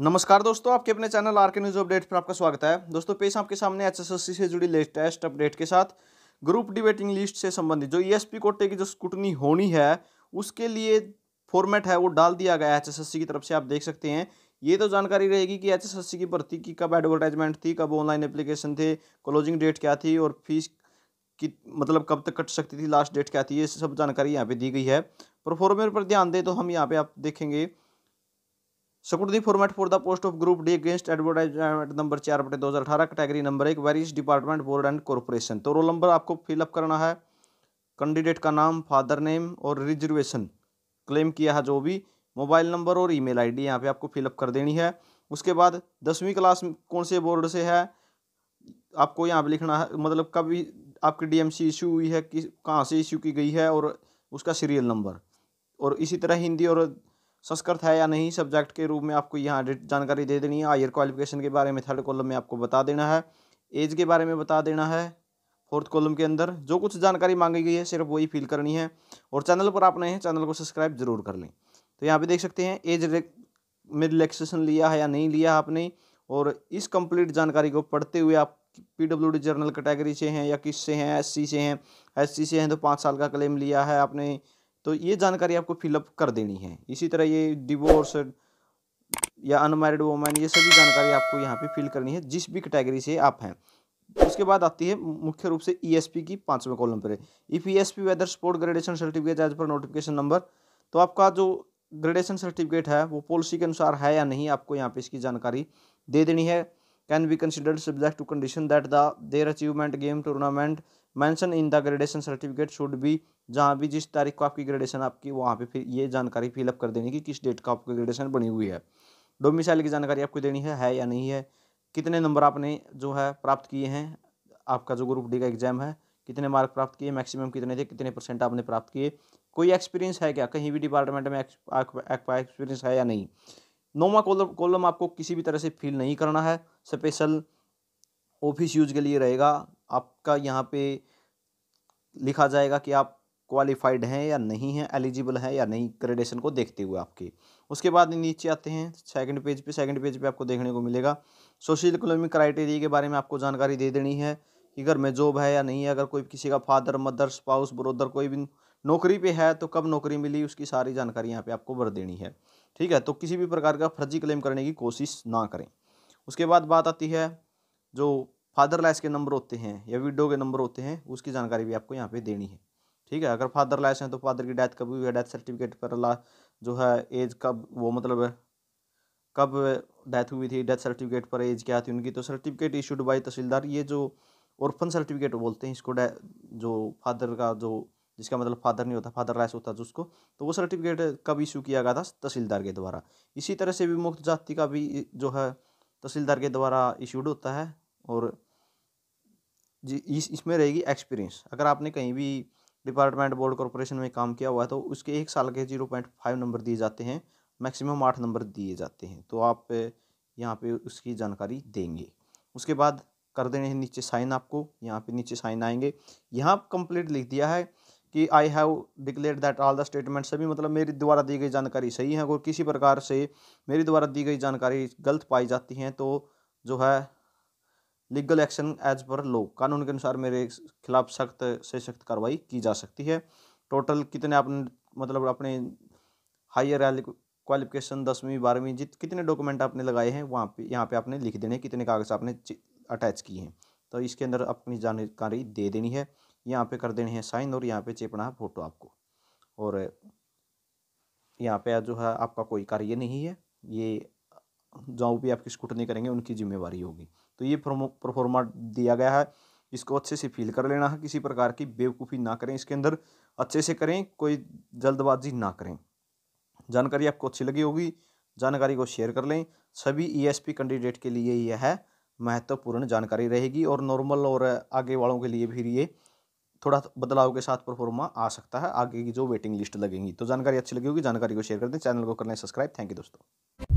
नमस्कार दोस्तों आपके अपने channel R K news update पर आपका स्वागत है दोस्तों पेश आपके सामने एचएसएससी से जुड़ी लेटेस्ट अपडेट के साथ ग्रुप डिबेटिंग लिस्ट से संबंधित जो ईएसपी e कोटे की जो स्कूटनी होनी है उसके लिए फॉर्मेट है वो डाल दिया गया है एचएसएससी की तरफ से आप देख सकते हैं ये तो जानकारी रहेगी कि एच की भर्ती की कब एडवर्टाइजमेंट थी कब ऑनलाइन एप्लीकेशन थे क्लोजिंग डेट क्या थी और फीस कि मतलब कब तक कट सकती थी लास्ट डेट क्या थी ये सब जानकारी यहाँ पे दी गई है पर फॉर्मेट पर ध्यान दें तो हम यहाँ पे आप देखेंगे security format for the post of group D against advertisement number चार बटे दो हज़ार अठारह कैटेगरी नंबर एक various department board and corporation तो रोल नंबर आपको फिलअप करना है कैंडिडेट का नाम फादर नेम और रिजर्वेशन क्लेम किया है जो भी मोबाइल नंबर और ईमेल आईडी यहाँ पे आपको फिलअप कर देनी है उसके बाद दसवीं क्लास कौन से बोर्ड से है आपको यहाँ पे लिखना है मतलब कब आपकी डीएमसी इशू हुई है कि कहाँ से इशू की गई है और उसका सीरियल नंबर और इसी तरह हिंदी और संस्कृत है या नहीं सब्जेक्ट के रूप में आपको यहाँ जानकारी दे देनी है हायर क्वालिफिकेशन के बारे में थर्ड कॉलम में आपको बता देना है एज के बारे में बता देना है फोर्थ कॉलम के अंदर जो कुछ जानकारी मांगी गई है सिर्फ वही फिल करनी है और चैनल पर आप नए हैं चैनल को सब्सक्राइब जरूर कर लें तो यहाँ पे देख सकते हैं एज में रिलैक्सेशन लिया है या नहीं लिया आपने और इस कंप्लीट जानकारी को पढ़ते हुए आप पी डी जर्नल कैटेगरी से हैं या किस से हैं एस सी से हैं एस सी से हैं तो पाँच साल का क्लेम लिया है आपने तो ये जानकारी आपको फिलअप कर देनी है इसी तरह ये डिवोर्स या अनमेरिड वोमैन ये सभी जानकारी आपको यहाँ पे फिल करनी है जिस भी कैटेगरी से आप हैं उसके बाद आती है मुख्य रूप से ईएसपी e की पांचवें कॉलम पर if ESP whether sport gradation certificate as per notification number तो आपका जो ग्रेडेशन सर्टिफिकेट है वो पॉलिसी के अनुसार है या नहीं आपको यहाँ पे इसकी जानकारी दे देनी है can be considered subject to condition that the there achievement game tournament mention in the gradation certificate should भी जहाँ भी जिस तारीख को आपकी ग्रेडेशन आपकी वहाँ पे फिर ये जानकारी फिलअप कर देनी कि किस डेट का आपकी ग्रेडेशन बनी हुई है डोमिसाइल की जानकारी आपको देनी है है या नहीं है कितने नंबर आपने जो है प्राप्त किए हैं आपका जो ग्रुप डी का एग्जाम है कितने मार्क प्राप्त किए मैक्सिमम कितने थे कितने परसेंट आपने प्राप्त किए कोई एक्सपीरियंस है क्या कहीं भी डिपार्टमेंट में एक्सपीरियंस है या नहीं नोमा कॉलम कॉलम आपको किसी भी तरह से फील नहीं करना है स्पेशल ऑफिस यूज के लिए रहेगा आपका यहाँ पे लिखा जाएगा कि आप क्वालिफाइड हैं या नहीं हैं एलिजिबल हैं या नहीं ग्रेडेशन को देखते हुए आपके उसके बाद नीचे आते हैं सेकंड पेज पे सेकंड पेज पे आपको देखने को मिलेगा सोशल इकोनॉमिक क्राइटेरिया के बारे में आपको जानकारी दे देनी है कि घर में जॉब है या नहीं है अगर कोई किसी का फादर मदर स्पाउस ब्रोदर कोई भी नौकरी पे है तो कब नौकरी मिली उसकी सारी जानकारी यहाँ पे आपको भर देनी है ठीक है तो किसी भी प्रकार का फर्जी क्लेम करने की कोशिश ना करें उसके बाद बात आती है जो फादर लाइस के नंबर होते हैं या विडो के नंबर होते हैं उसकी जानकारी भी आपको यहाँ पे देनी है ठीक है अगर फादर लाइस हैं तो फादर की डेथ कब हुई है डेथ सर्टिफिकेट पर ला जो है एज कब वो मतलब कब डेथ हुई थी डेथ सर्टिफिकेट पर एज क्या थी उनकी तो सर्टिफिकेट इशूड बाई तहसीलदार ये जो औरफन सर्टिफिकेट बोलते हैं इसको जो फादर का जो जिसका मतलब फादर नहीं होता फादर लैस होता जिसको तो वो सर्टिफिकेट कब इशू किया गया था तहसीलदार के द्वारा इसी तरह से विमुक्त जाति का भी जो है तहसीलदार के द्वारा इशूड होता है और जी इस इसमें रहेगी एक्सपीरियंस अगर आपने कहीं भी डिपार्टमेंट बोर्ड कॉरपोरेशन में काम किया हुआ है तो उसके एक साल के जीरो पॉइंट फाइव नंबर दिए जाते हैं मैक्सिमम आठ नंबर दिए जाते हैं तो आप यहाँ पे उसकी जानकारी देंगे उसके बाद कर देने हैं नीचे साइन आपको यहाँ पे नीचे साइन आएंगे यहाँ कंप्लीट लिख दिया है कि I have declare that all the statement सभी मतलब मेरे द्वारा दी गई जानकारी सही है और किसी प्रकार से मेरे द्वारा दी गई जानकारी गलत पाई जाती हैं तो जो है लीगल एक्शन एज पर लो कानून के अनुसार मेरे खिलाफ सख्त से सख्त कार्रवाई की जा सकती है टोटल कितने आपने मतलब अपने हायर क्वालिफिकेशन दसवीं बारहवीं जित कितने डॉक्यूमेंट आपने लगाए हैं वहाँ पे यहाँ पे आपने लिख देने कितने कागज़ आपने अटैच किए हैं तो इसके अंदर अपनी जानकारी दे देनी है यहाँ पे कर देनी है साइन और यहाँ पे चेपना है फोटो आपको और यहाँ पे जो है आपका कोई कार्य नहीं है ये जो भी आपकी स्कूटनी करेंगे उनकी जिम्मेवारी होगी तो ये प्रोफॉर्मा दिया गया है इसको अच्छे से फील कर लेना है किसी प्रकार की बेवकूफ़ी ना करें इसके अंदर अच्छे से करें कोई जल्दबाजी ना करें जानकारी आपको अच्छी लगी होगी जानकारी को शेयर कर लें सभी ई e कैंडिडेट के लिए यह है महत्वपूर्ण जानकारी रहेगी और नॉर्मल और आगे वालों के लिए भी ये थोड़ा बदलाव के साथ परफॉर्मा आ सकता है आगे की जो वेटिंग लिस्ट लगेंगी तो जानकारी अच्छी लगी होगी जानकारी को शेयर कर दें चैनल को कर लें सब्सक्राइब थैंक यू दोस्तों